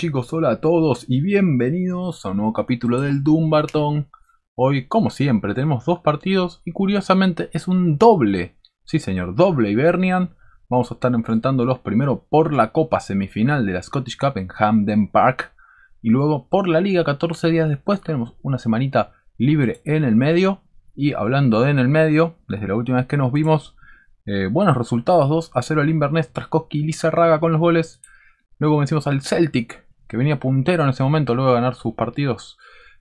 chicos, hola a todos y bienvenidos a un nuevo capítulo del Dumbarton. Hoy, como siempre, tenemos dos partidos y curiosamente es un doble. Sí señor, doble Hibernian. Vamos a estar enfrentándolos primero por la copa semifinal de la Scottish Cup en Hampden Park y luego por la liga 14 días después. Tenemos una semanita libre en el medio y hablando de en el medio, desde la última vez que nos vimos, eh, buenos resultados 2 a 0 al Inverness, Traskowski y Lizarraga con los goles. Luego vencimos al Celtic que venía puntero en ese momento luego de ganar sus partidos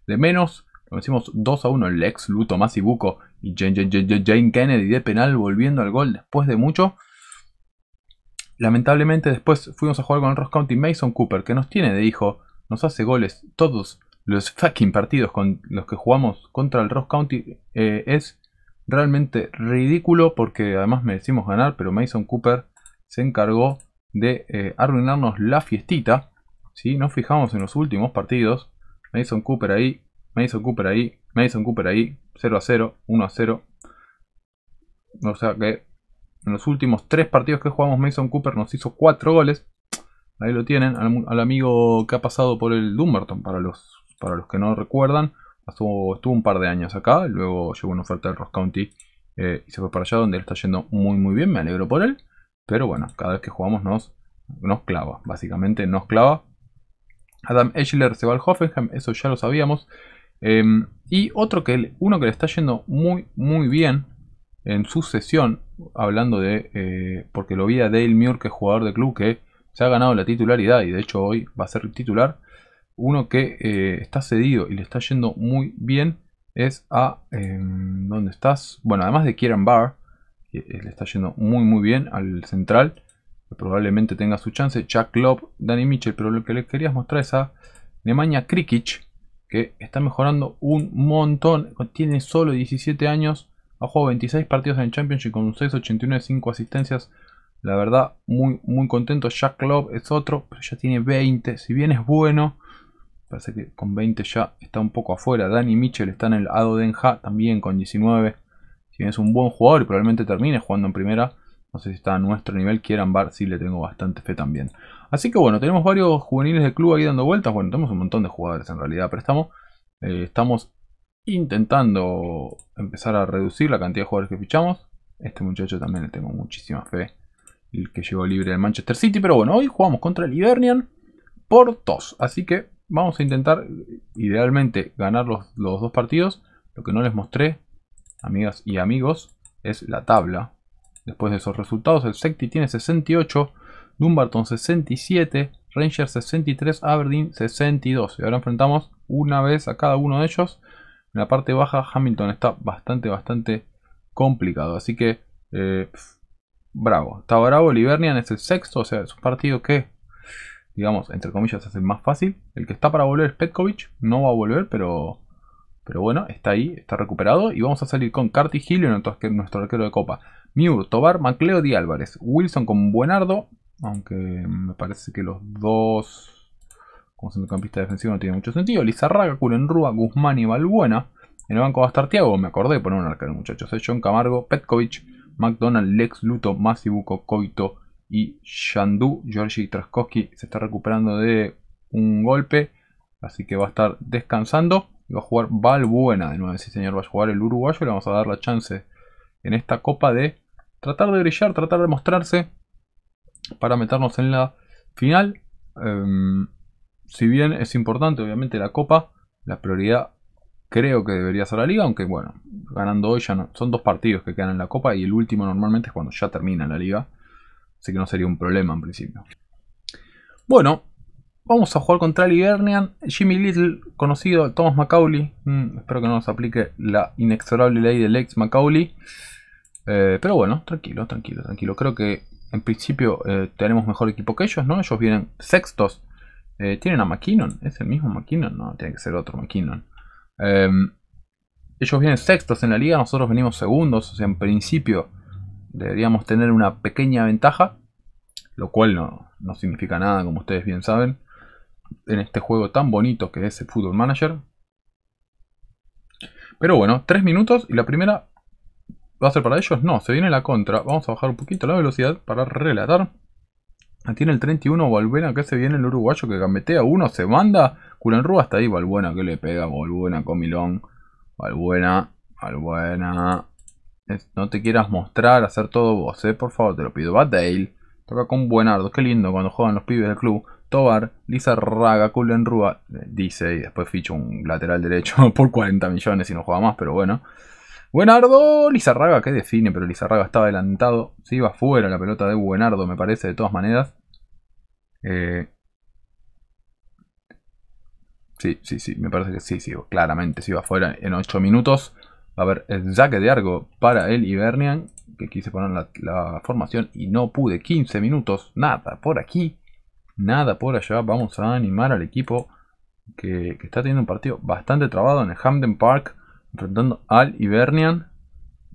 de menos. Lo decimos 2 a 1 el ex Luto Masibuco y Jane, Kennedy de penal volviendo al gol después de mucho. Lamentablemente después fuimos a jugar con el Ross County Mason Cooper, que nos tiene de hijo, nos hace goles todos los fucking partidos con los que jugamos contra el Ross County. Eh, es realmente ridículo porque además merecimos ganar, pero Mason Cooper se encargó de eh, arruinarnos la fiestita. Si nos fijamos en los últimos partidos, Mason Cooper ahí, Mason Cooper ahí, Mason Cooper ahí, 0 a 0, 1 a 0. O sea que en los últimos 3 partidos que jugamos Mason Cooper nos hizo 4 goles. Ahí lo tienen, al, amigo que ha pasado por el Dumbarton, para los, para los que no recuerdan. Estuvo, un par de años acá, luego llegó una oferta del Ross County eh, y se fue para allá donde él está yendo muy muy bien, me alegro por él. Pero bueno, cada vez que jugamos nos, nos clava, básicamente nos clava. Adam Eichler se va al Hoffenheim, eso ya lo sabíamos. Em, y otro que, uno que le está yendo muy, muy bien en su sesión, hablando de, eh, porque lo vi a Dale Muir, que es jugador de club, que se ha ganado la titularidad y de hecho hoy va a ser titular. Uno que eh, está cedido y le está yendo muy bien es a... Em, ¿Dónde estás? Bueno, además de Kieran Barr, que eh, le está yendo muy, muy bien al central probablemente tenga su chance, Jack Love, Danny Mitchell, pero lo que les quería mostrar es a Nemanja Krikic, que está mejorando un montón, tiene solo 17 años, ha jugado 26 partidos en el Championship con un 6.89, 5 asistencias, la verdad muy, muy contento, Jack Love es otro, pero ya tiene 20, si bien es bueno, parece que con 20 ya está un poco afuera, Danny Mitchell está en el Denja. también con 19, si bien es un buen jugador y probablemente termine jugando en primera, no sé si está a nuestro nivel. Quieran Bar, sí, le tengo bastante fe también. Así que bueno, tenemos varios juveniles del club ahí dando vueltas. Bueno, tenemos un montón de jugadores en realidad Pero eh, estamos intentando empezar a reducir la cantidad de jugadores que fichamos. Este muchacho también le tengo muchísima fe. El que llegó libre del Manchester City. Pero bueno, hoy jugamos contra el Ibernian por dos Así que vamos a intentar eh, idealmente ganar los, los dos partidos. Lo que no les mostré, amigas y amigos, es la tabla Después de esos resultados, el Secti tiene 68, Dumbarton 67, Rangers 63, Aberdeen 62. Y ahora enfrentamos una vez a cada uno de ellos. En la parte baja, Hamilton está bastante, bastante complicado. Así que, eh, bravo. Está bravo. Livernian es el sexto, o sea, es un partido que, digamos, entre comillas, es más fácil. El que está para volver es Petkovic. No va a volver, pero pero bueno, está ahí, está recuperado. Y vamos a salir con Carty Hill, nuestro arquero de copa. Miu, Tobar, MacLeod y Álvarez. Wilson con Buenardo, aunque me parece que los dos como centrocampista defensivo no tiene mucho sentido. Lizarraga, Rua, Guzmán y Balbuena. En el banco va a estar Tiago, me acordé de poner un arquero, muchachos. ¿eh? John Camargo, Petkovic, McDonald, Lex Luto, Masibuco, Coito y Shandu. Georgi Traskowski se está recuperando de un golpe, así que va a estar descansando. Y va a jugar Balbuena de nuevo. Sí, señor, va a jugar el uruguayo. Le vamos a dar la chance en esta copa de tratar de brillar, tratar de mostrarse para meternos en la final. Em, si bien es importante, obviamente, la copa, la prioridad creo que debería ser la liga, aunque bueno, ganando hoy ya no, son dos partidos que quedan en la copa y el último normalmente es cuando ya termina la liga, así que no sería un problema en principio. Bueno, vamos a jugar contra Ibernian. Jimmy Little, conocido, Thomas Macaulay, mm, espero que no nos aplique la inexorable ley del ex Macaulay. Eh, pero bueno, tranquilo, tranquilo, tranquilo. Creo que en principio eh, tenemos mejor equipo que ellos, ¿no? Ellos vienen sextos. Eh, tienen a McKinnon. ¿Es el mismo McKinnon? No, tiene que ser otro McKinnon. Em, ellos vienen sextos en la liga, nosotros venimos segundos. O sea, en principio deberíamos tener una pequeña ventaja. Lo cual no, significa nada, como ustedes bien saben. En este juego tan bonito que es el Football Manager. Pero bueno, tres minutos y la primera ¿Va a ser para ellos? No, se viene la contra. Vamos a bajar un poquito la velocidad para relatar. Ah, tiene el 31 Valbuena, que se viene el uruguayo que gambetea. Uno se manda. Curanrúa está ahí. Valbuena que le pega. Valbuena, comilón. Valbuena, Valbuena. No te quieras mostrar, hacer todo vos, eh. Por favor, te lo pido. Va Toca con Buenardo. Qué lindo cuando juegan los pibes del club. Tobar, Raga. Culenrúa. Eh, dice y después ficha un lateral derecho por 40 millones y no juega más, pero bueno. Buenardo, Lizarraga, que define, pero Lizarraga está adelantado. Se iba fuera la pelota de Buenardo, me parece, de todas maneras. Eh, sí, sí, sí, me parece que sí, sí, claramente se iba fuera en 8 minutos. a ver, el saque de Argo para el Ibernian, que quise poner la, formación y no pude. 15 minutos, nada por aquí, nada por allá. Vamos a animar al equipo que, que está teniendo un partido bastante trabado en el Hamden Park enfrentando al Hibernian.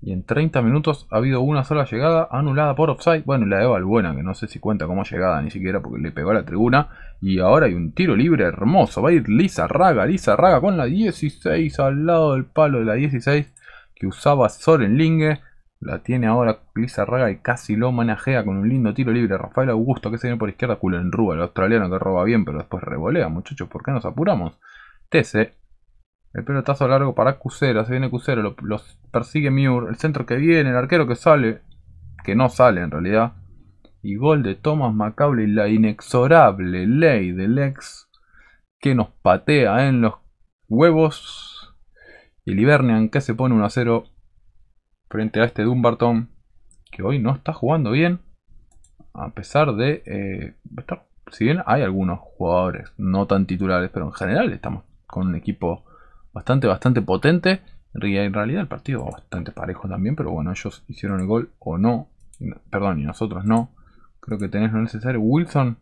Y en 30 minutos ha habido una sola llegada anulada por offside. Bueno, la de Valbuena, que no sé si cuenta como llegada ni siquiera porque le pegó a la tribuna. Y ahora hay un tiro libre hermoso. Va a ir Lisa Raga. Lisa Raga con la 16 al lado del palo de la 16 que usaba Soren Linge. La tiene ahora Lisa Raga y casi lo manajea con un lindo tiro libre. Rafael Augusto que se viene por izquierda, en Culo rúa. el australiano que roba bien, pero después revolea. Muchachos, ¿por qué nos apuramos? TC el pelotazo largo para Cusera. Se viene Cusera. Los persigue Miur. El centro que viene. El arquero que sale. Que no sale en realidad. Y gol de Thomas y La inexorable ley del ex. Que nos patea en los huevos. Y Livernean que se pone 1 a 0. Frente a este Dumbarton. Que hoy no está jugando bien. A pesar de... Eh, si bien hay algunos jugadores no tan titulares, pero en general estamos con un equipo bastante, bastante potente. en realidad el partido bastante parejo también, pero bueno, ellos hicieron el gol o no. Perdón, y nosotros no. Creo que tenés lo necesario. Wilson,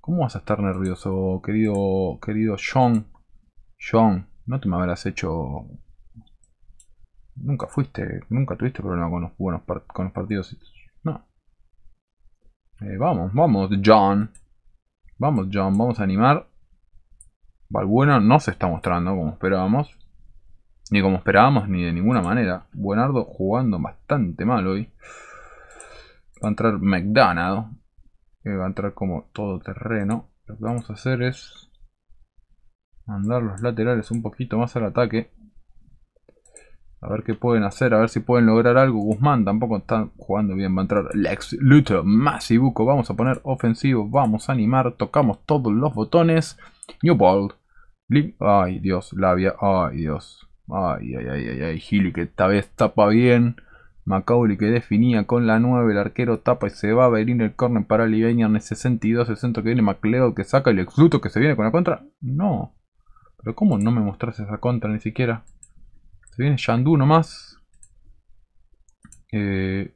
¿cómo vas a estar nervioso, querido, querido John? John, no te me habrás hecho... Nunca fuiste, nunca tuviste problema con los, buenos con los partidos. No. Eh, vamos, vamos, John. Vamos, John, vamos a animar. Valbuena no se está mostrando como esperábamos. Ni como esperábamos, ni de ninguna manera. Buenardo jugando bastante mal hoy. Va a entrar McDonald. va a entrar como todo terreno. Lo que vamos a hacer es mandar los laterales un poquito más al ataque. A ver qué pueden hacer, a ver si pueden lograr algo. Guzmán tampoco está jugando bien. Va a entrar Lex Luthor, Masibuco. Vamos a poner ofensivo, vamos a animar. Tocamos todos los botones. New Ball. Ay, Dios, labia. Ay, Dios. Ay, ay, ay, ay, ay. Gili que esta vez tapa bien. Macaulay que definía con la 9. El arquero tapa y se va a venir el corner para Libeña en el 62. El centro que viene Macleod que saca el exluto que se viene con la contra. No. Pero ¿cómo no me mostraste esa contra ni siquiera? Se viene Shandu nomás. Eh,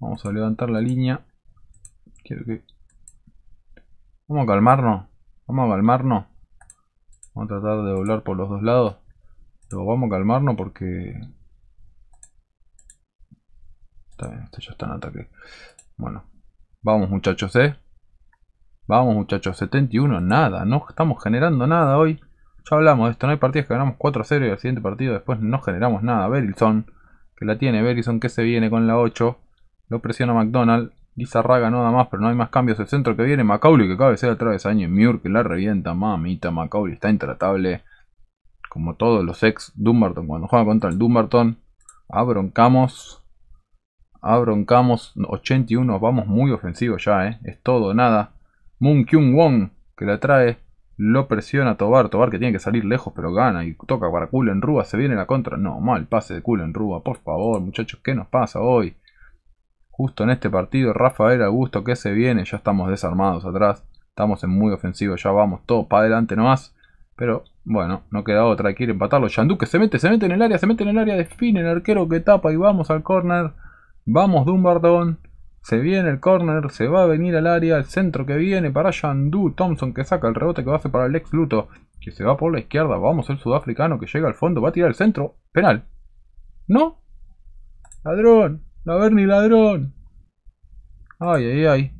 vamos a levantar la línea. Quiero que Vamos a calmarnos. Vamos a calmarnos. Vamos a tratar de doblar por los dos lados. Pero vamos a calmarnos porque... Está bien, este ya está en ataque. Bueno. Vamos muchachos, ¿eh? Vamos muchachos, 71, nada. No estamos generando nada hoy. Ya hablamos de esto, no hay partidas que ganamos 4 0 y al siguiente partido después no generamos nada. Berilson, que la tiene, Berilson que se viene con la 8. Lo presiona McDonald. Lizarraga nada más, pero no hay más cambios. El centro que viene, Macaulay que cabecea atrás de en Muir que la revienta. Mamita, Macaulay está intratable. Como todos los ex Dumbarton, cuando juega contra el Dumbarton, abroncamos. Abroncamos 81, vamos muy ofensivos ya, ¿eh? es todo nada. Moon Kyung Wong que la trae, lo presiona Tobar. Tobar que tiene que salir lejos, pero gana y toca para en Rúa. Se viene la contra, no, mal pase de culen Rúa, por favor, muchachos, ¿qué nos pasa hoy? Justo en este partido, Rafael Augusto que se viene, ya estamos desarmados atrás, estamos en muy ofensivo, ya vamos todo para adelante nomás. Pero bueno, no queda otra, quiere empatarlo. que se mete, se mete en el área, se mete en el área, define el arquero que tapa y vamos al córner. Vamos Dumbardón. Se viene el córner, se va a venir al área, el centro que viene para Yandú Thompson que saca el rebote que va a hacer para el ex Luto, que se va por la izquierda, vamos el sudafricano que llega al fondo, va a tirar el centro, penal. ¿No? Ladrón, ¡La ni ladrón! ¡Ay, ay, ay!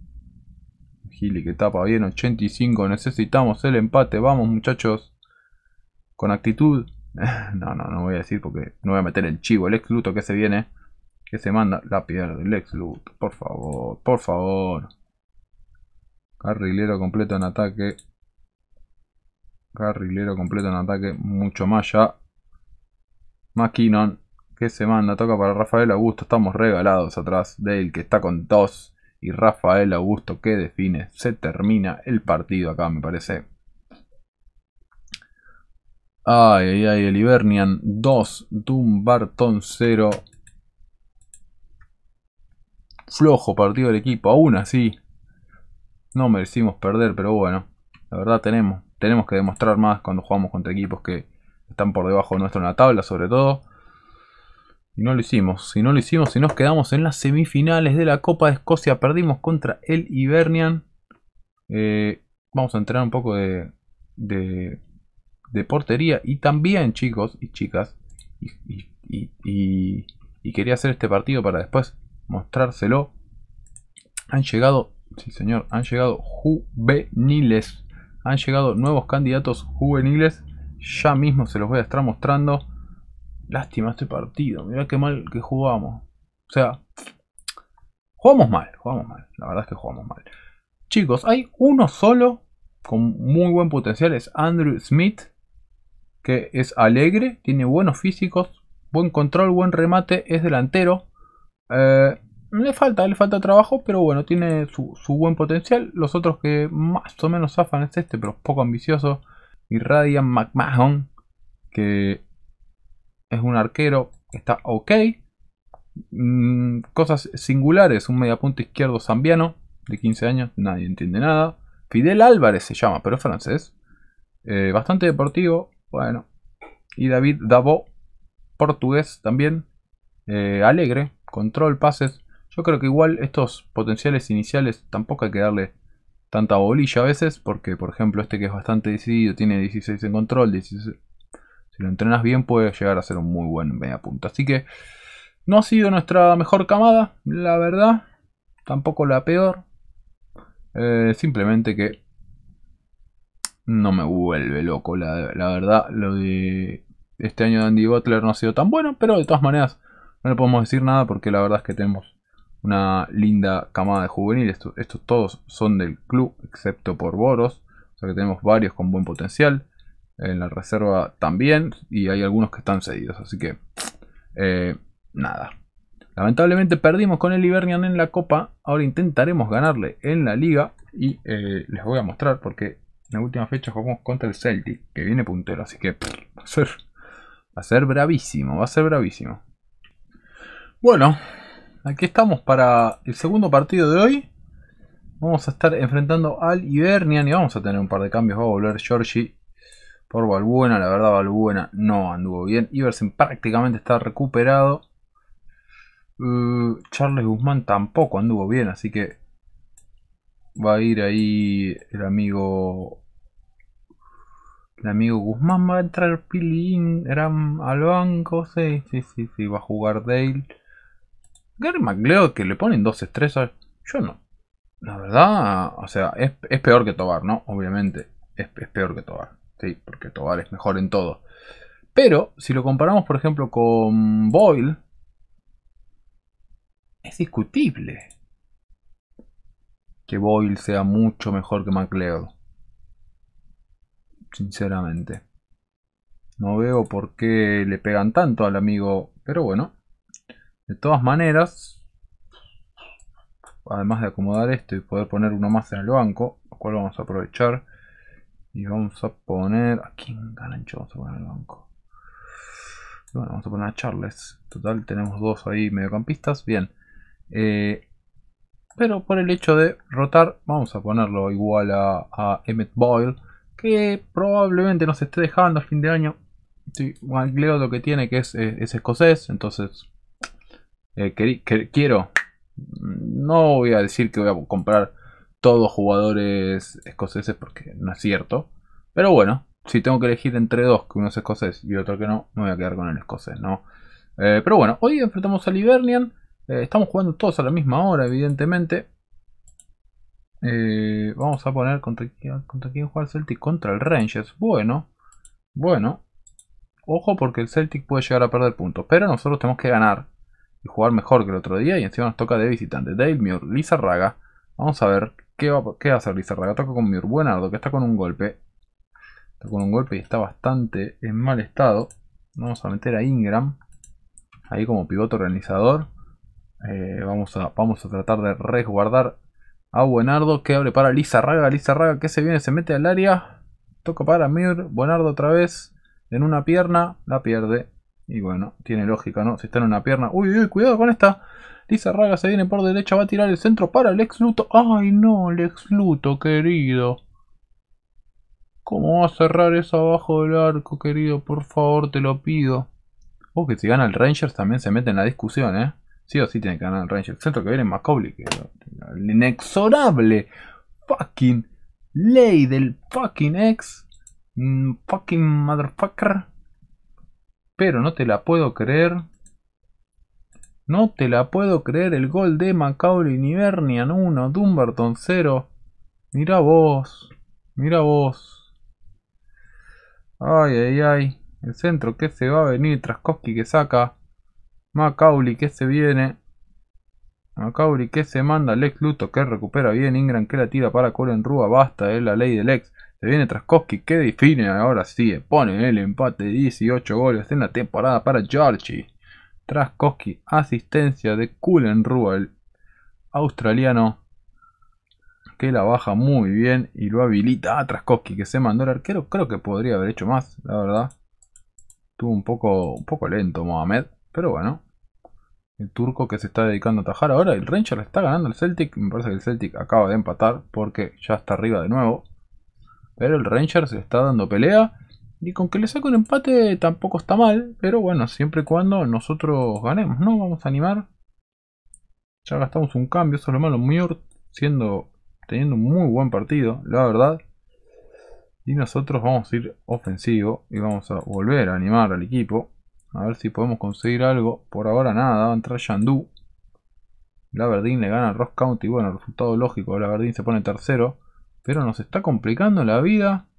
Gili que tapa bien, 85. Necesitamos el empate. Vamos, muchachos. Con actitud. no, no, no voy a decir porque no voy a meter el chivo. El ex luto que se viene. Que se manda. La pierde. El ex luto. Por favor, por favor. Carrilero completo en ataque. Carrilero completo en ataque. Mucho más ya. McKinnon que se manda, toca para Rafael Augusto, estamos regalados atrás de él que está con dos y Rafael Augusto que define, se termina el partido acá me parece. Ay, ay, ay, el Ibernian 2, Dumbarton 0. Flojo partido del equipo, aún así. No merecimos perder, pero bueno, la verdad tenemos, tenemos que demostrar más cuando jugamos contra equipos que están por debajo nuestro en la tabla sobre todo. Y no lo hicimos. Si no lo hicimos, si nos quedamos en las semifinales de la Copa de Escocia, perdimos contra el Hibernian. Eh, vamos a entrar un poco de, de, portería. Y también, chicos y chicas, y, y quería hacer este partido para después mostrárselo. Han llegado, sí señor, han llegado juveniles. Han llegado nuevos candidatos juveniles. Ya mismo se los voy a estar mostrando. Lástima este partido. Mirá qué mal que jugamos. O sea, jugamos mal, jugamos mal. La verdad es que jugamos mal. Chicos, hay uno solo con muy buen potencial. Es Andrew Smith. Que es alegre, tiene buenos físicos, buen control, buen remate, es delantero. Eh, le falta, le falta trabajo, pero bueno, tiene su, su, buen potencial. Los otros que más o menos zafan es este, pero poco ambicioso. Y Radian McMahon, que es un arquero, está ok. Mm, cosas singulares, un mediapunto izquierdo zambiano de 15 años, nadie entiende nada. Fidel Álvarez se llama, pero es francés. Eh, bastante deportivo, bueno. Y David Davo, portugués también. Eh, alegre, control, pases. Yo creo que igual estos potenciales iniciales tampoco hay que darle tanta bolilla a veces, porque por ejemplo este que es bastante decidido, tiene 16 en control, 16, lo entrenas bien, puede llegar a ser un muy buen media punta. Así que no ha sido nuestra mejor camada, la verdad. Tampoco la peor. Eh, simplemente que no me vuelve loco, la, verdad. Lo de este año de Andy Butler no ha sido tan bueno, pero de todas maneras no le podemos decir nada porque la verdad es que tenemos una linda camada de juveniles. estos todos son del club, excepto por Boros. O sea que tenemos varios con buen potencial. En la reserva también. Y hay algunos que están cedidos. Así que. Eh, nada. Lamentablemente perdimos con el Hibernian en la Copa. Ahora intentaremos ganarle en la Liga. Y eh, les voy a mostrar porque en la última fecha jugamos contra el Celtic, que viene puntero. Así que va, a ser, va a ser bravísimo, va a ser bravísimo. Bueno, aquí estamos para el segundo partido de hoy. Vamos a estar enfrentando al Hibernian y vamos a tener un par de cambios. Va a volver Georgie por Valbuena. La verdad, Valbuena no anduvo bien. Iversen prácticamente está recuperado. Eh, Charles Guzmán tampoco anduvo bien, así que va a ir ahí el amigo. El amigo Guzmán va a entrar Pilín al banco. Sí, sí, sí, sí, va a jugar Dale. Gary McLeod que le ponen dos estrellas Yo no. La verdad, o sea, es, peor que Tobar, ¿no? Obviamente, es, es peor que Tobar. Sí, porque Tobar es mejor en todo. Pero si lo comparamos, por ejemplo, con Boyle, es discutible que Boyle sea mucho mejor que McLeod. Sinceramente. No veo por qué le pegan tanto al amigo, pero bueno. De todas maneras, además de acomodar esto y poder poner uno más en el banco, lo cual vamos a aprovechar. Y vamos a poner. ¿A quién ganancho vamos a poner banco? Bueno, vamos a poner a Charles. Total, tenemos dos ahí mediocampistas. Bien. Eh, pero por el hecho de rotar, vamos a ponerlo igual a, Emmett Boyle. Que probablemente nos esté dejando a fin de año. Sí, Leo lo que tiene que es, eh, es, escocés. Entonces, eh, quiero. No voy a decir que voy a comprar todos jugadores escoceses porque no es cierto. Pero bueno, si tengo que elegir entre dos, que uno es escocés y otro que no, me voy a quedar con el escocés, ¿no? Eh, pero bueno, hoy enfrentamos al Hibernian. Eh, estamos jugando todos a la misma hora, evidentemente. Eh, vamos a poner contra quién, juega el Celtic. Contra el Rangers. Bueno, bueno. Ojo porque el Celtic puede llegar a perder puntos. Pero nosotros tenemos que ganar y jugar mejor que el otro día. Y encima nos toca de visitante. Dale Muir, Lizarraga. Vamos a ver ¿Qué, va, a hacer Lizarraga? Toca con Mir. Buenardo, que está con un golpe. Está con un golpe y está bastante en mal estado. Vamos a meter a Ingram. Ahí como pivote organizador. Eh, vamos, a, vamos a tratar de resguardar a Buenardo que abre para Lizarraga. Lizarraga que se viene, se mete al área. Toca para Mir. Buenardo otra vez. En una pierna. La pierde. Y bueno, tiene lógica, ¿no? Si está en una pierna. Uy, uy, cuidado con esta. Raga, se viene por derecha, va a tirar el centro para ex Luto. ¡Ay no, Lex Luto, querido! ¿Cómo va a cerrar eso abajo del arco, querido? Por favor, te lo pido. Oh, que si gana el Rangers también se mete en la discusión, ¿eh? Sí o sí tiene que ganar el Rangers. El centro que viene Macaulay, que el inexorable fucking ley del fucking ex. Mm, fucking motherfucker. Pero no te la puedo creer. No te la puedo creer el gol de Macaulay Nivernian 1, Dumbarton 0. Mira vos, mira vos. Ay, ay, ay. El centro que se va a venir, Traskowski que saca. Macaulay que se viene. Macaulay que se manda, Lex Luto que recupera bien, Ingram que la tira para Colin Rúa, basta, es la ley del ex. Se viene Traskowski que define, ahora sí, pone el empate, 18 goles en la temporada para Georgie. Traskowski, asistencia de Cullen Ruel, australiano, que la baja muy bien y lo habilita a Traskowski, que se mandó el arquero. Creo que podría haber hecho más, la verdad. Estuvo un poco, un poco lento Mohamed, pero bueno. El turco que se está dedicando a atajar ahora. El Ranger le está ganando el Celtic. Me parece que el Celtic acaba de empatar porque ya está arriba de nuevo. Pero el Ranger se está dando pelea. Y con que le saque un empate tampoco está mal, pero bueno, siempre y cuando nosotros ganemos, ¿no? Vamos a animar. Ya gastamos un cambio, solo malo. Muir siendo, teniendo un muy buen partido, la verdad. Y nosotros vamos a ir ofensivo y vamos a volver a animar al equipo. A ver si podemos conseguir algo. Por ahora nada, va a entrar Yandú. Laberdín le gana a Ross County. Bueno, resultado lógico. Laberdín se pone tercero. Pero nos está complicando la vida.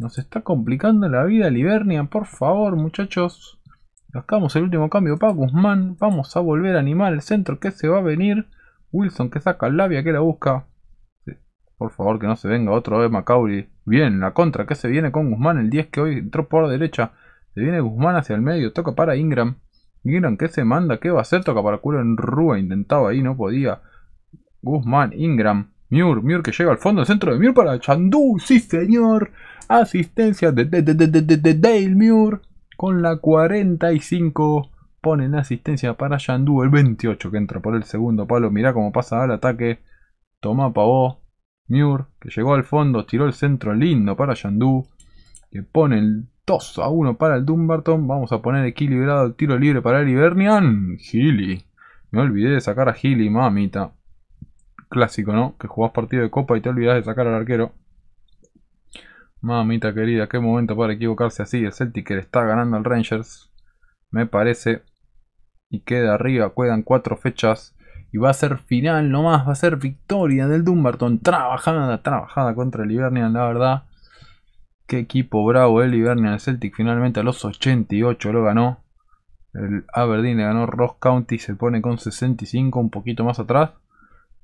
Nos está complicando la vida Libernia, por favor, muchachos. sacamos el último cambio para Guzmán. Vamos a volver a animar el centro que se va a venir. Wilson que saca el labia que la busca. Por favor, que no se venga otro de Macauri. Bien, la contra que se viene con Guzmán. El 10 que hoy entró por derecha. Se viene Guzmán hacia el medio. Toca para Ingram. Ingram que se manda. ¿Qué va a hacer? Toca para culo en Rúa. Intentaba ahí, no podía. Guzmán, Ingram. Miur, Miur que llega al fondo, el centro de Miur para Chandú, sí señor. Asistencia de, Dale Muir con la 45. Ponen asistencia para Yandú el 28 que entra por el segundo palo. Mirá cómo pasa al ataque. Toma Pavó. Muir que llegó al fondo. Tiró el centro lindo para Yandú Que pone el 2 a 1 para el Dumbarton. Vamos a poner equilibrado el tiro libre para el Ibernian Healy Me olvidé de sacar a Healy, mamita. Clásico, ¿no? Que jugás partido de copa y te olvidas de sacar al arquero. Mamita querida, qué momento para equivocarse así. El Celtic le está ganando al Rangers, me parece. Y queda arriba, quedan cuatro fechas. Y va a ser final nomás, va a ser victoria del Dumbarton. Trabajada, trabajada contra el Ibernian, la verdad. Qué equipo bravo el Ibernian. El Celtic finalmente a los 88 lo ganó. El Aberdeen le ganó Ross County, se pone con 65 un poquito más atrás.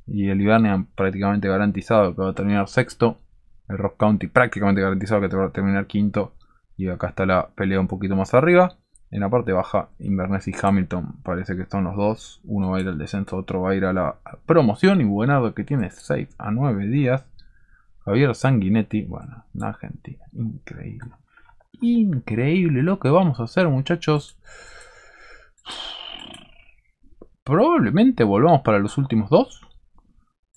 Y el Ibernian prácticamente garantizado que va a terminar sexto el Rock County prácticamente garantizado que te va a terminar quinto. Y acá está la pelea un poquito más arriba. En la parte baja, Inverness y Hamilton parece que están los dos. Uno va a ir al descenso, otro va a ir a la promoción. Y Buenado que tiene 6 a 9 días. Javier Sanguinetti, bueno, una Argentina, increíble. Increíble lo que vamos a hacer, muchachos. Probablemente volvamos para los últimos dos.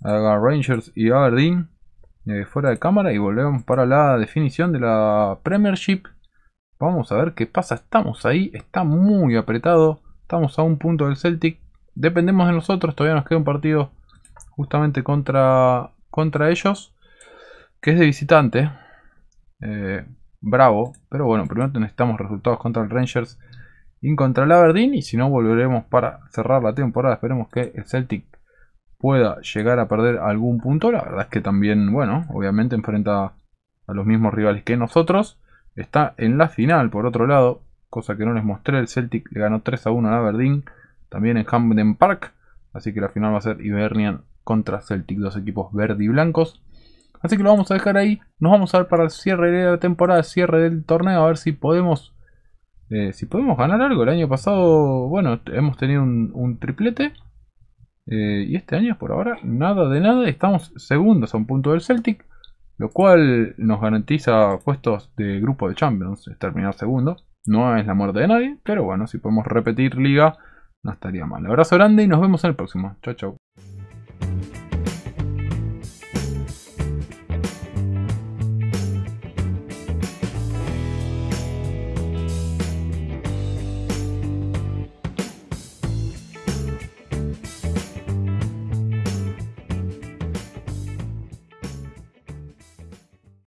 Rangers y Aberdeen. Eh, fuera de cámara y volvemos para la definición de la Premiership. Vamos a ver qué pasa. Estamos ahí, está muy apretado. Estamos a un punto del Celtic. Dependemos de nosotros. Todavía nos queda un partido justamente contra, contra ellos. Que es de visitante. Eh, bravo. Pero bueno, primero necesitamos resultados contra el Rangers y contra el Aberdeen. Y si no, volveremos para cerrar la temporada. Esperemos que el Celtic pueda llegar a perder algún punto, la verdad es que también, bueno, obviamente enfrenta a los mismos rivales que nosotros. Está en la final, por otro lado, cosa que no les mostré, el Celtic le ganó 3 a 1 a Aberdeen, también en Hampden Park, así que la final va a ser Hibernian contra Celtic, dos equipos verde y blancos. Así que lo vamos a dejar ahí, nos vamos a ver para el cierre de la temporada, cierre del torneo, a ver si podemos... Eh, si podemos ganar algo, el año pasado, bueno, hemos tenido un triplete, eh, y este año, por ahora, nada de nada. Estamos segundos a un punto del Celtic, lo cual nos garantiza puestos de grupo de Champions, terminar segundo No es la muerte de nadie, pero bueno, si podemos repetir liga, no estaría mal. Abrazo grande y nos vemos en el próximo. Chao, chao.